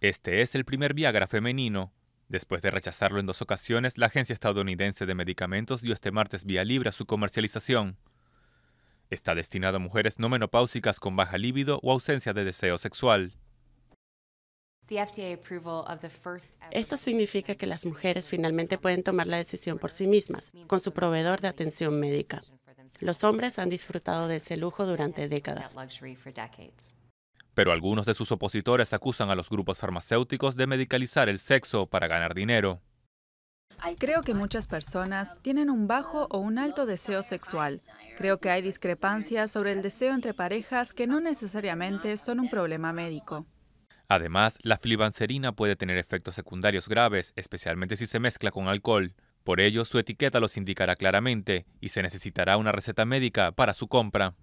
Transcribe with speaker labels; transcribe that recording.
Speaker 1: Este es el primer Viagra femenino. Después de rechazarlo en dos ocasiones, la Agencia Estadounidense de Medicamentos dio este martes vía libre a su comercialización. Está destinado a mujeres no menopáusicas con baja libido o ausencia de deseo sexual.
Speaker 2: Esto significa que las mujeres finalmente pueden tomar la decisión por sí mismas, con su proveedor de atención médica. Los hombres han disfrutado de ese lujo durante décadas.
Speaker 1: Pero algunos de sus opositores acusan a los grupos farmacéuticos de medicalizar el sexo para ganar dinero.
Speaker 3: Creo que muchas personas tienen un bajo o un alto deseo sexual. Creo que hay discrepancias sobre el deseo entre parejas que no necesariamente son un problema médico.
Speaker 1: Además, la flibanserina puede tener efectos secundarios graves, especialmente si se mezcla con alcohol. Por ello, su etiqueta los indicará claramente y se necesitará una receta médica para su compra.